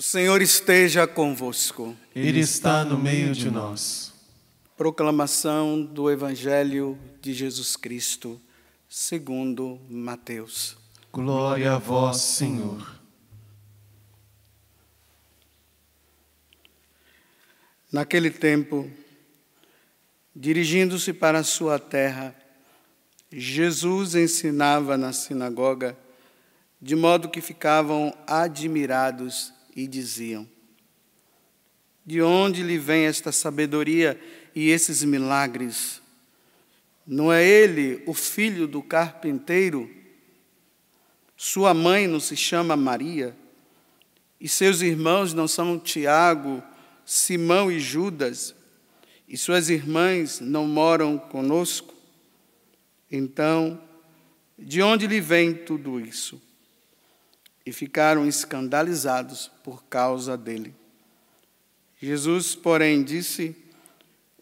O Senhor esteja convosco. Ele está no meio de nós. Proclamação do Evangelho de Jesus Cristo, segundo Mateus. Glória a vós, Senhor. Naquele tempo, dirigindo-se para a sua terra, Jesus ensinava na sinagoga, de modo que ficavam admirados e diziam: De onde lhe vem esta sabedoria e esses milagres? Não é ele o filho do carpinteiro? Sua mãe não se chama Maria? E seus irmãos não são Tiago, Simão e Judas? E suas irmãs não moram conosco? Então, de onde lhe vem tudo isso? e ficaram escandalizados por causa dele. Jesus, porém, disse: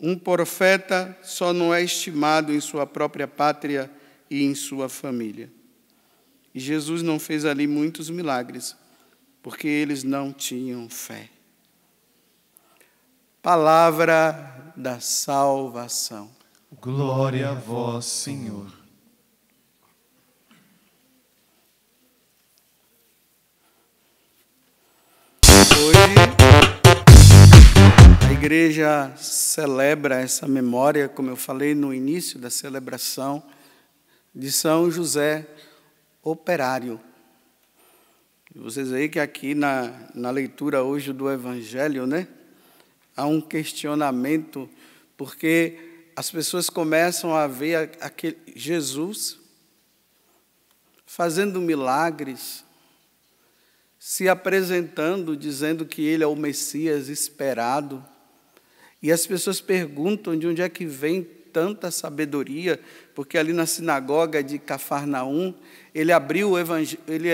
Um profeta só não é estimado em sua própria pátria e em sua família. E Jesus não fez ali muitos milagres, porque eles não tinham fé. Palavra da salvação. Glória a vós, Senhor. igreja celebra essa memória, como eu falei no início da celebração, de São José Operário. Vocês veem que aqui na, na leitura hoje do Evangelho, né, há um questionamento, porque as pessoas começam a ver aquele Jesus fazendo milagres, se apresentando, dizendo que ele é o Messias esperado. E as pessoas perguntam de onde é que vem tanta sabedoria, porque ali na sinagoga de Cafarnaum, ele abriu o evangelho, ele,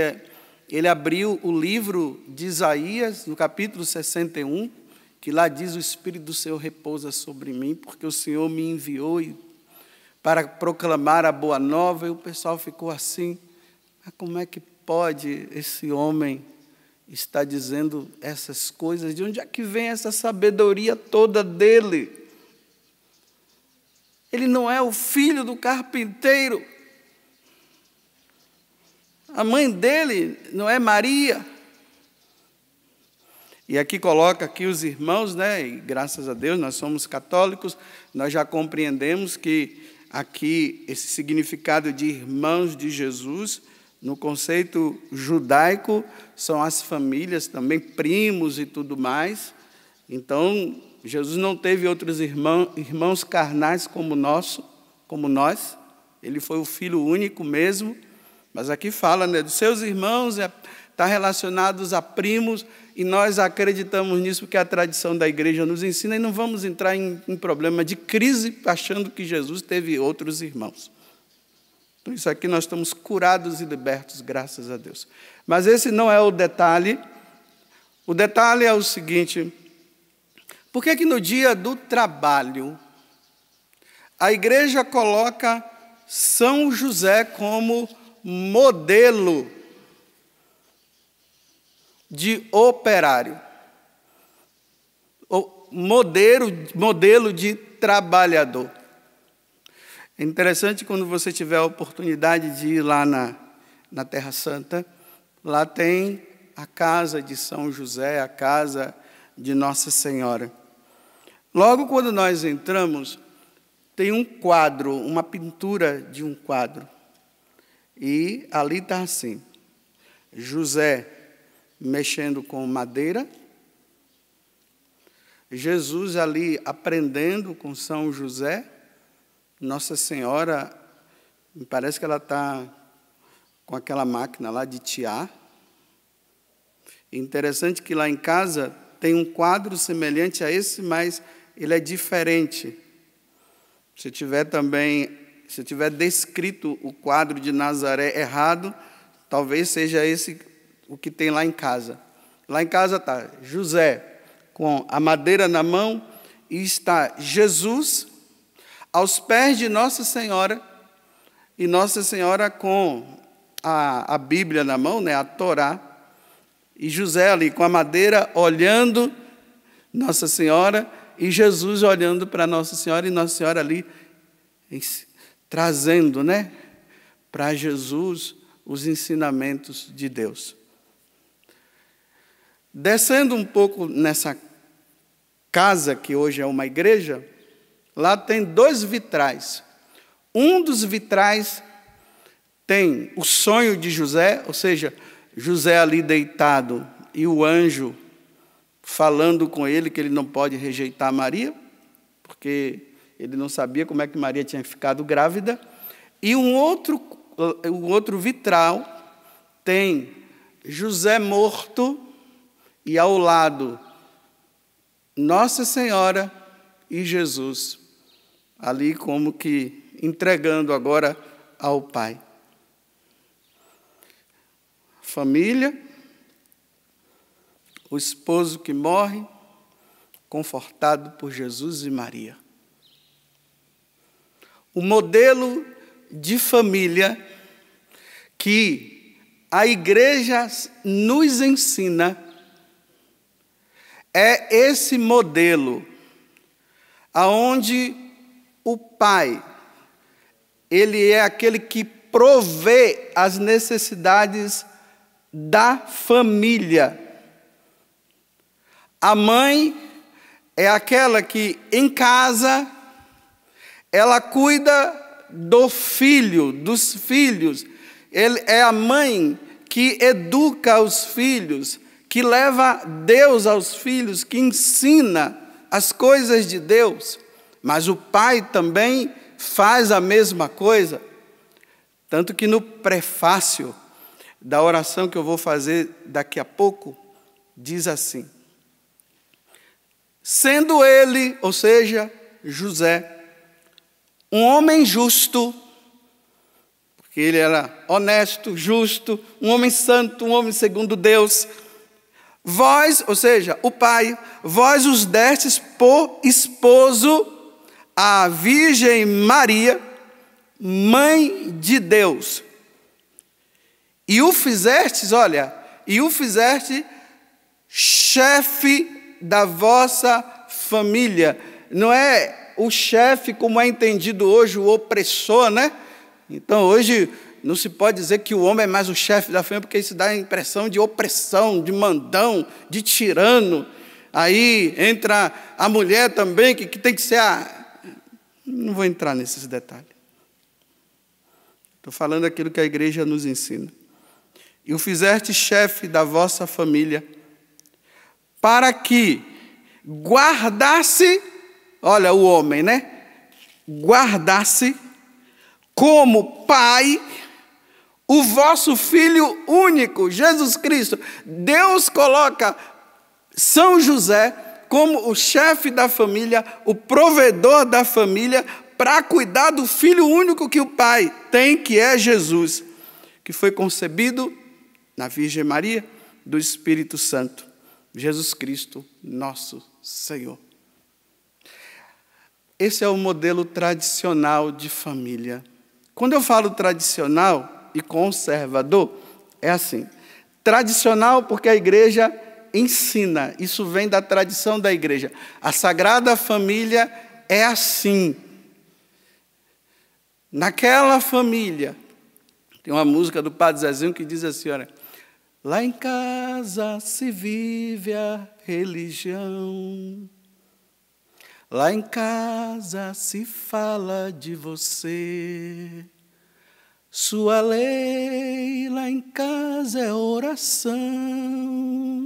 ele abriu o livro de Isaías, no capítulo 61, que lá diz: O Espírito do Senhor repousa sobre mim, porque o Senhor me enviou para proclamar a boa nova. E o pessoal ficou assim: ah, como é que pode esse homem está dizendo essas coisas? De onde é que vem essa sabedoria toda dele? Ele não é o filho do carpinteiro. A mãe dele não é Maria. E aqui coloca aqui os irmãos, né? E graças a Deus nós somos católicos, nós já compreendemos que aqui esse significado de irmãos de Jesus no conceito judaico, são as famílias também, primos e tudo mais. Então, Jesus não teve outros irmãos carnais como, nosso, como nós. Ele foi o filho único mesmo. Mas aqui fala né, dos seus irmãos, está é, relacionados a primos, e nós acreditamos nisso porque a tradição da igreja nos ensina, e não vamos entrar em, em problema de crise achando que Jesus teve outros irmãos. Então, isso aqui nós estamos curados e libertos, graças a Deus. Mas esse não é o detalhe. O detalhe é o seguinte: por que, que no dia do trabalho a igreja coloca São José como modelo de operário? Modelo, modelo de trabalhador. É interessante quando você tiver a oportunidade de ir lá na, na Terra Santa, lá tem a casa de São José, a casa de Nossa Senhora. Logo quando nós entramos, tem um quadro, uma pintura de um quadro. E ali está assim: José mexendo com madeira, Jesus ali aprendendo com São José, nossa Senhora, me parece que ela está com aquela máquina lá de tiar. Interessante que lá em casa tem um quadro semelhante a esse, mas ele é diferente. Se tiver também, se tiver descrito o quadro de Nazaré errado, talvez seja esse o que tem lá em casa. Lá em casa está José com a madeira na mão e está Jesus aos pés de Nossa Senhora, e Nossa Senhora com a, a Bíblia na mão, né, a Torá, e José ali com a madeira olhando Nossa Senhora, e Jesus olhando para Nossa Senhora, e Nossa Senhora ali trazendo né, para Jesus os ensinamentos de Deus. Descendo um pouco nessa casa, que hoje é uma igreja, Lá tem dois vitrais. Um dos vitrais tem o sonho de José, ou seja, José ali deitado e o anjo falando com ele que ele não pode rejeitar Maria, porque ele não sabia como é que Maria tinha ficado grávida. E um outro, um outro vitral tem José morto e ao lado Nossa Senhora e Jesus ali como que entregando agora ao Pai. Família, o esposo que morre, confortado por Jesus e Maria. O modelo de família que a igreja nos ensina é esse modelo aonde o Pai, ele é aquele que provê as necessidades da família. A mãe é aquela que em casa ela cuida do filho, dos filhos. Ele é a mãe que educa os filhos, que leva Deus aos filhos, que ensina as coisas de Deus. Mas o pai também faz a mesma coisa. Tanto que no prefácio da oração que eu vou fazer daqui a pouco, diz assim: Sendo ele, ou seja, José, um homem justo, porque ele era honesto, justo, um homem santo, um homem segundo Deus, vós, ou seja, o pai, vós os destes por esposo a Virgem Maria, mãe de Deus. E o fizestes, olha, e o fizeste chefe da vossa família. Não é o chefe como é entendido hoje, o opressor, né? Então hoje não se pode dizer que o homem é mais o chefe da família, porque isso dá a impressão de opressão, de mandão, de tirano. Aí entra a mulher também, que, que tem que ser a, não vou entrar nesses detalhes. Estou falando aquilo que a igreja nos ensina. E o fizeste chefe da vossa família, para que guardasse, olha o homem, né? Guardasse como pai o vosso filho único, Jesus Cristo. Deus coloca São José como o chefe da família, o provedor da família, para cuidar do filho único que o Pai tem, que é Jesus, que foi concebido na Virgem Maria do Espírito Santo, Jesus Cristo, nosso Senhor. Esse é o modelo tradicional de família. Quando eu falo tradicional e conservador, é assim: tradicional porque a igreja ensina, isso vem da tradição da igreja. A Sagrada Família é assim. Naquela família, tem uma música do Padre Zezinho que diz assim: olha, lá em casa se vive a religião, lá em casa se fala de você. Sua lei lá em casa é oração.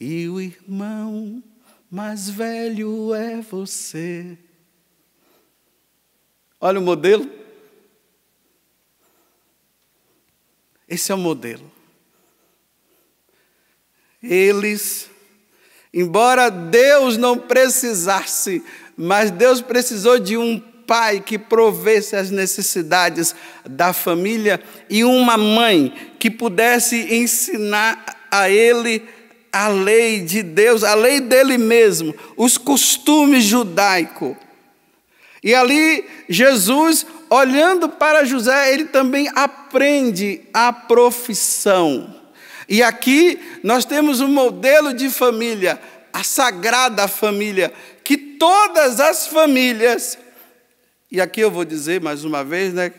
E o irmão mais velho é você. Olha o modelo. Esse é o modelo. Eles, embora Deus não precisasse, mas Deus precisou de um pai que provesse as necessidades da família e uma mãe que pudesse ensinar a ele a lei de Deus, a lei dele mesmo, os costumes judaicos. E ali Jesus, olhando para José, ele também aprende a profissão. E aqui nós temos um modelo de família, a sagrada família, que todas as famílias, e aqui eu vou dizer mais uma vez, né,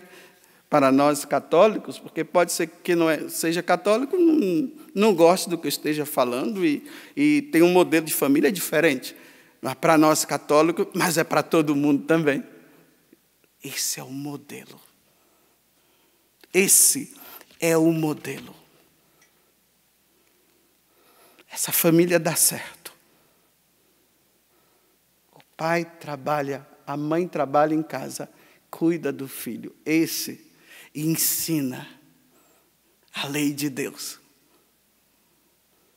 para nós católicos, porque pode ser que não é, seja católico, não, não, goste do que eu esteja falando e, e tem um modelo de família diferente. Mas para nós católicos, mas é para todo mundo também. Esse é o modelo. Esse é o modelo. Essa família dá certo. O pai trabalha, a mãe trabalha em casa, cuida do filho. Esse e ensina a lei de Deus.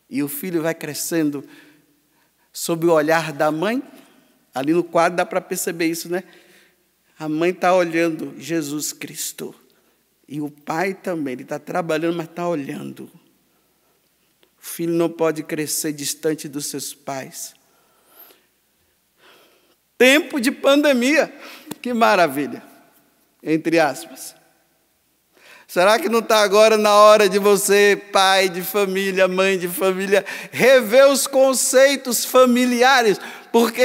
E o filho vai crescendo sob o olhar da mãe. Ali no quadro dá para perceber isso, né? A mãe está olhando Jesus Cristo. E o pai também, ele está trabalhando, mas está olhando. O filho não pode crescer distante dos seus pais. Tempo de pandemia, que maravilha, entre aspas. Será que não está agora na hora de você, pai de família, mãe de família, rever os conceitos familiares? Porque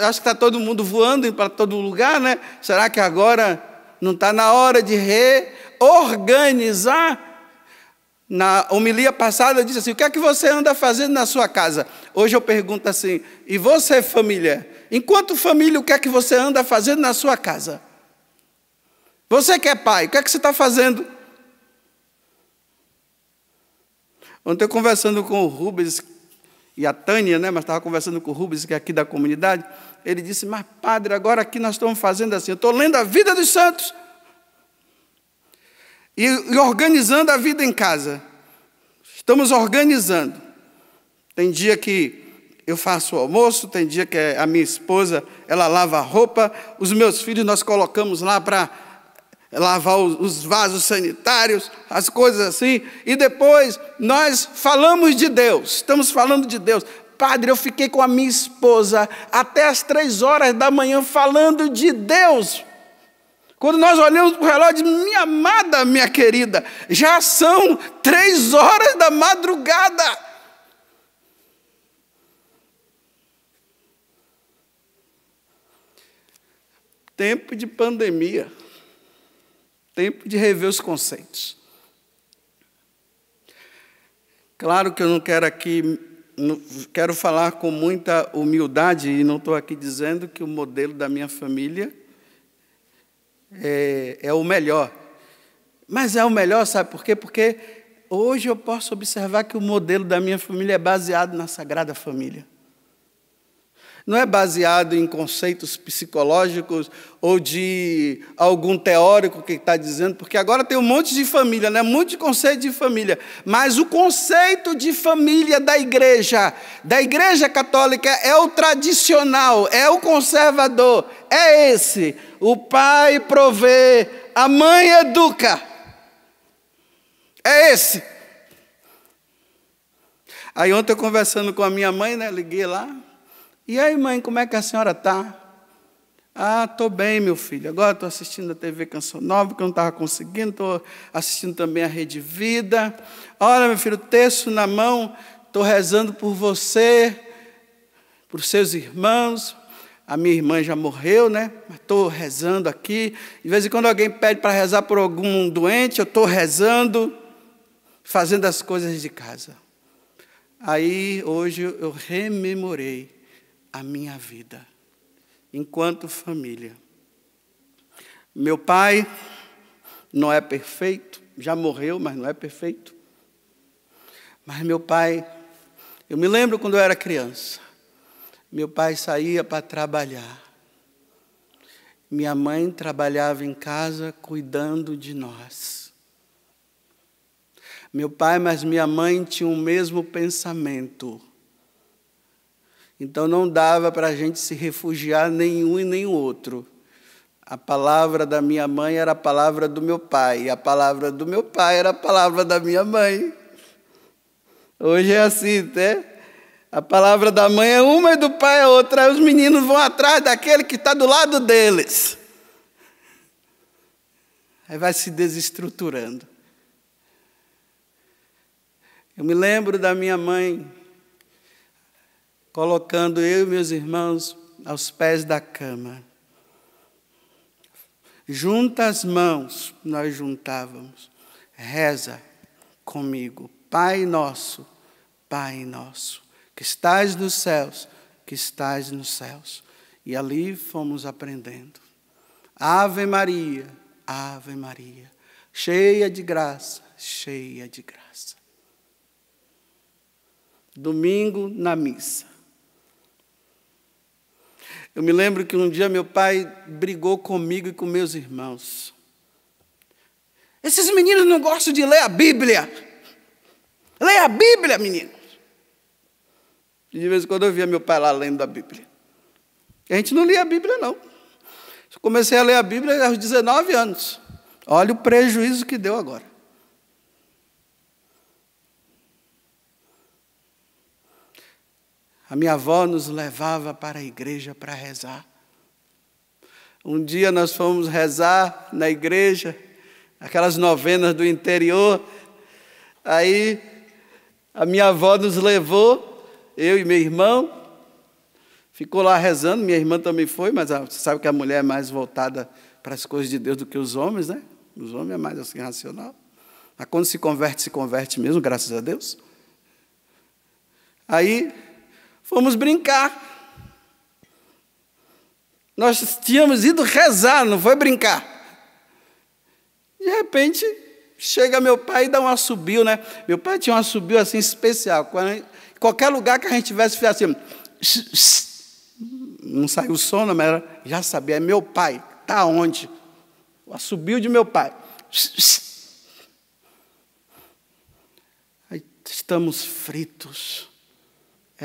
acho que está todo mundo voando para todo lugar, né? Será que agora não está na hora de reorganizar? Na homilia passada eu disse assim: o que é que você anda fazendo na sua casa? Hoje eu pergunto assim: e você, família? Enquanto família, o que é que você anda fazendo na sua casa? Você que é pai, o que é que você está fazendo? Ontem eu conversando com o Rubens e a Tânia, né, mas estava conversando com o Rubens, que é aqui da comunidade, ele disse, mas padre, agora aqui nós estamos fazendo assim, eu estou lendo a vida dos santos e, e organizando a vida em casa. Estamos organizando. Tem dia que eu faço o almoço, tem dia que a minha esposa, ela lava a roupa, os meus filhos nós colocamos lá para lavar os vasos sanitários, as coisas assim, e depois nós falamos de Deus, estamos falando de Deus. Padre, eu fiquei com a minha esposa até as três horas da manhã falando de Deus. Quando nós olhamos para o relógio, minha amada, minha querida, já são três horas da madrugada. Tempo de pandemia tempo de rever os conceitos. Claro que eu não quero aqui, não, quero falar com muita humildade e não estou aqui dizendo que o modelo da minha família é, é o melhor. Mas é o melhor, sabe por quê? Porque hoje eu posso observar que o modelo da minha família é baseado na Sagrada Família não é baseado em conceitos psicológicos ou de algum teórico que está dizendo, porque agora tem um monte de família, né? monte de conceito de família, mas o conceito de família da igreja, da igreja católica, é o tradicional, é o conservador, é esse. O pai provê, a mãe educa. É esse. Aí ontem eu conversando com a minha mãe, né? Liguei lá, e aí, mãe, como é que a senhora está? Ah, estou bem, meu filho. Agora estou assistindo a TV Canção Nova, que eu não estava conseguindo, estou assistindo também a Rede Vida. Olha, meu filho, texto na mão, estou rezando por você, por seus irmãos. A minha irmã já morreu, né? Mas estou rezando aqui. De vez em quando alguém pede para rezar por algum doente, eu estou rezando, fazendo as coisas de casa. Aí hoje eu rememorei a minha vida, enquanto família. Meu pai não é perfeito, já morreu, mas não é perfeito. Mas meu pai, eu me lembro quando eu era criança, meu pai saía para trabalhar. Minha mãe trabalhava em casa cuidando de nós. Meu pai, mas minha mãe tinha o mesmo pensamento. Então não dava para a gente se refugiar nenhum e nem outro. A palavra da minha mãe era a palavra do meu pai, e a palavra do meu pai era a palavra da minha mãe. Hoje é assim, né? A palavra da mãe é uma e do pai é outra. Aí os meninos vão atrás daquele que está do lado deles. Aí vai se desestruturando. Eu me lembro da minha mãe colocando eu e meus irmãos aos pés da cama. Junta as mãos, nós juntávamos. Reza comigo, Pai nosso, Pai nosso, que estás nos céus, que estás nos céus. E ali fomos aprendendo. Ave Maria, Ave Maria, cheia de graça, cheia de graça. Domingo na missa. Eu me lembro que um dia meu pai brigou comigo e com meus irmãos. Esses meninos não gostam de ler a Bíblia. Leia a Bíblia, meninos. E de vez em quando eu via meu pai lá lendo a Bíblia. a gente não lia a Bíblia, não. Eu comecei a ler a Bíblia aos 19 anos. Olha o prejuízo que deu agora. A minha avó nos levava para a igreja para rezar. Um dia nós fomos rezar na igreja, aquelas novenas do interior. Aí a minha avó nos levou, eu e meu irmão, ficou lá rezando. Minha irmã também foi, mas você sabe que a mulher é mais voltada para as coisas de Deus do que os homens, né? Os homens é mais assim racional. Mas quando se converte, se converte mesmo, graças a Deus. Aí fomos brincar. Nós tínhamos ido rezar, não foi brincar. De repente, chega meu pai e dá um assobio, né? Meu pai tinha um assobio assim especial. qualquer lugar que a gente tivesse, fizesse assim. não saiu o som, mas era, já sabia, é meu pai. Está onde? O assobio de meu pai. Aí, estamos fritos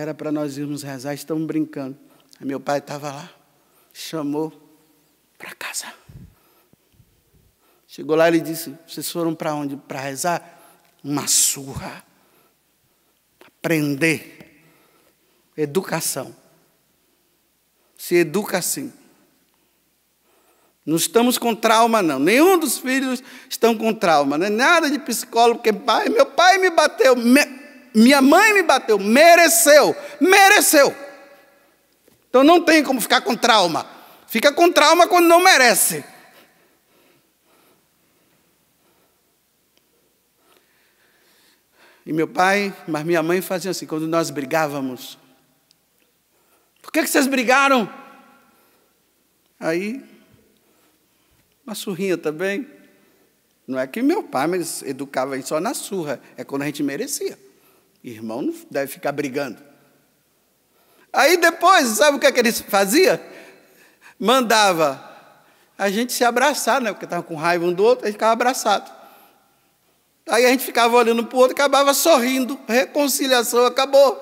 era para nós irmos rezar, estamos brincando. Aí meu pai estava lá, chamou para casa. Chegou lá e ele disse: Vocês foram para onde? Para rezar? Uma surra. Aprender. Educação. Se educa assim. Não estamos com trauma, não. Nenhum dos filhos estão com trauma. Não é nada de psicólogo, porque pai, meu pai me bateu. Me minha mãe me bateu, mereceu, mereceu. Então não tem como ficar com trauma. Fica com trauma quando não merece. E meu pai, mas minha mãe fazia assim, quando nós brigávamos. Por que, que vocês brigaram? Aí, uma surrinha também. Não é que meu pai mas educava só na surra, é quando a gente merecia. Irmão não deve ficar brigando. Aí depois, sabe o que, é que ele fazia? Mandava a gente se abraçar, né? Porque estava com raiva um do outro, a gente ficava abraçado. Aí a gente ficava olhando para o outro, acabava sorrindo. Reconciliação acabou.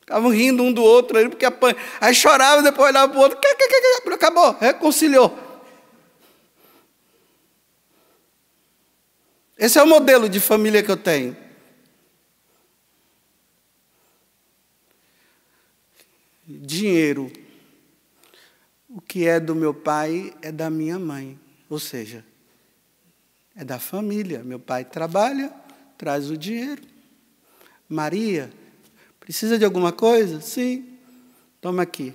Ficavam rindo um do outro aí porque apan... Aí chorava, depois olhava para o outro, acabou, reconciliou. Esse é o modelo de família que eu tenho. dinheiro. O que é do meu pai é da minha mãe, ou seja, é da família. Meu pai trabalha, traz o dinheiro. Maria, precisa de alguma coisa? Sim, toma aqui.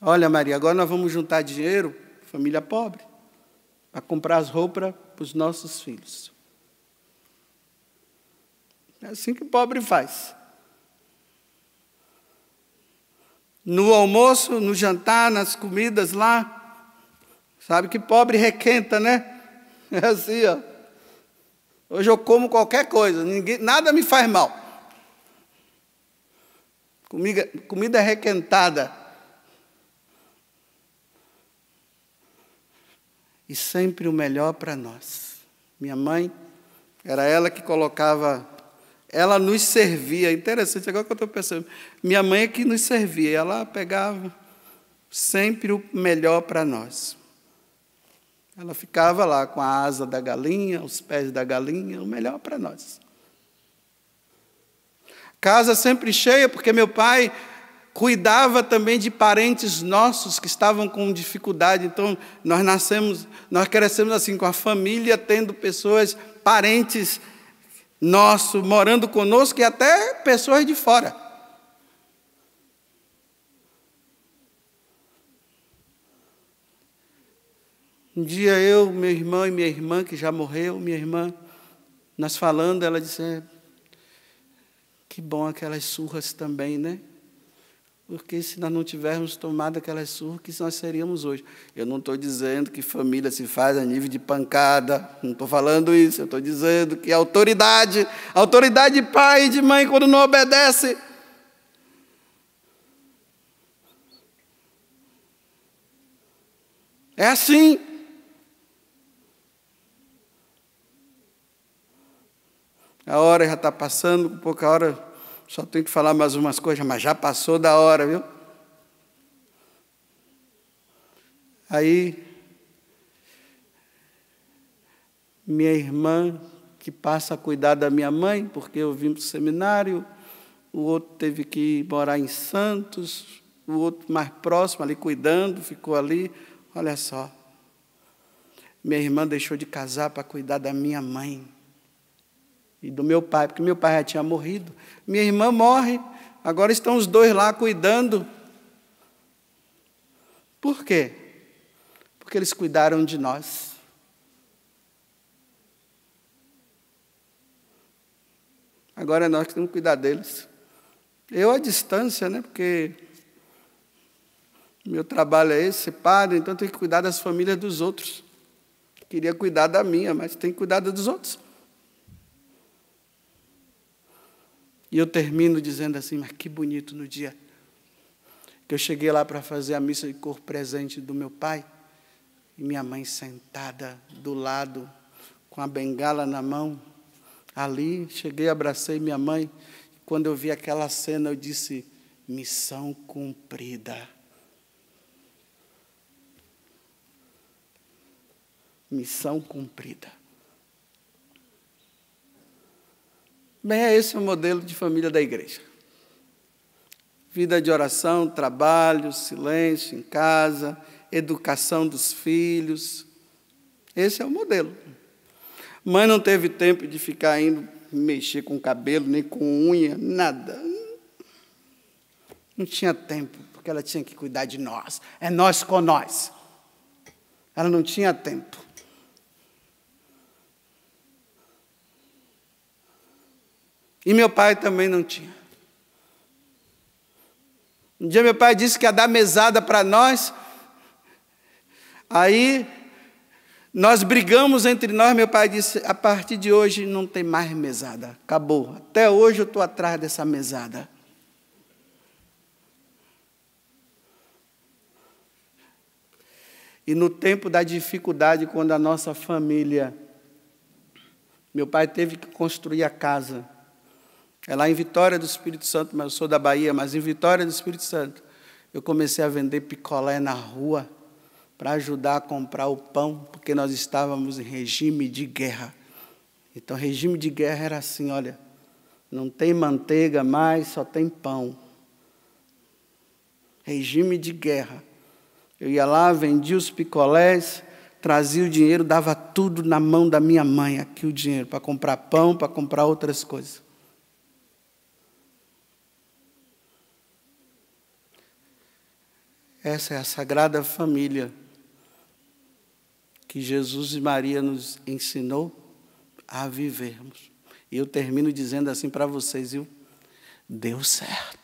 Olha, Maria, agora nós vamos juntar dinheiro, família pobre, para comprar as roupas para os nossos filhos. É assim que o pobre faz. no almoço, no jantar, nas comidas lá. Sabe que pobre requenta, né? É assim, ó. Hoje eu como qualquer coisa, ninguém, nada me faz mal. comida requentada. E sempre o melhor para nós. Minha mãe, era ela que colocava ela nos servia. Interessante, agora que eu estou pensando. Minha mãe é que nos servia, ela pegava sempre o melhor para nós. Ela ficava lá com a asa da galinha, os pés da galinha, o melhor para nós. Casa sempre cheia, porque meu pai cuidava também de parentes nossos que estavam com dificuldade. Então, nós nascemos, nós crescemos assim, com a família tendo pessoas, parentes nosso morando conosco e até pessoas de fora. Um dia eu, meu irmão e minha irmã, que já morreu, minha irmã, nós falando, ela disse: é, Que bom aquelas surras também, né? porque se nós não tivermos tomado aquelas surras, que nós seríamos hoje? Eu não estou dizendo que família se faz a nível de pancada, não estou falando isso, eu estou dizendo que a autoridade, a autoridade de pai e de mãe, quando não obedece, é assim. A hora já está passando, com pouca hora só tenho que falar mais umas coisas, mas já passou da hora, viu? Aí, minha irmã, que passa a cuidar da minha mãe, porque eu vim para o seminário, o outro teve que ir morar em Santos, o outro mais próximo ali cuidando, ficou ali. Olha só, minha irmã deixou de casar para cuidar da minha mãe e do meu pai, porque meu pai já tinha morrido. Minha irmã morre, agora estão os dois lá cuidando. Por quê? Porque eles cuidaram de nós. Agora é nós que temos que cuidar deles. Eu à distância, né? Porque meu trabalho é esse, padre, então tenho que cuidar das famílias dos outros. Queria cuidar da minha, mas tem que cuidar dos outros. E eu termino dizendo assim: mas que bonito no dia que eu cheguei lá para fazer a missa de cor presente do meu pai, e minha mãe sentada do lado, com a bengala na mão, ali, cheguei, abracei minha mãe, e quando eu vi aquela cena, eu disse: missão cumprida. Missão cumprida. Bem, é esse o modelo de família da igreja. Vida de oração, trabalho, silêncio em casa, educação dos filhos. Esse é o modelo. Mãe não teve tempo de ficar indo mexer com cabelo, nem com unha, nada. Não tinha tempo, porque ela tinha que cuidar de nós. É nós com nós. Ela não tinha tempo. E meu pai também não tinha. Um dia meu pai disse que ia dar mesada para nós. Aí nós brigamos entre nós. Meu pai disse: a partir de hoje não tem mais mesada. Acabou. Até hoje eu estou atrás dessa mesada. E no tempo da dificuldade, quando a nossa família. Meu pai teve que construir a casa. É lá em Vitória do Espírito Santo, mas eu sou da Bahia, mas em Vitória do Espírito Santo, eu comecei a vender picolé na rua para ajudar a comprar o pão, porque nós estávamos em regime de guerra. Então, regime de guerra era assim: olha, não tem manteiga mais, só tem pão. Regime de guerra. Eu ia lá, vendia os picolés, trazia o dinheiro, dava tudo na mão da minha mãe, aqui o dinheiro, para comprar pão, para comprar outras coisas. Essa é a sagrada família que Jesus e Maria nos ensinou a vivermos. E eu termino dizendo assim para vocês, viu? Deu certo.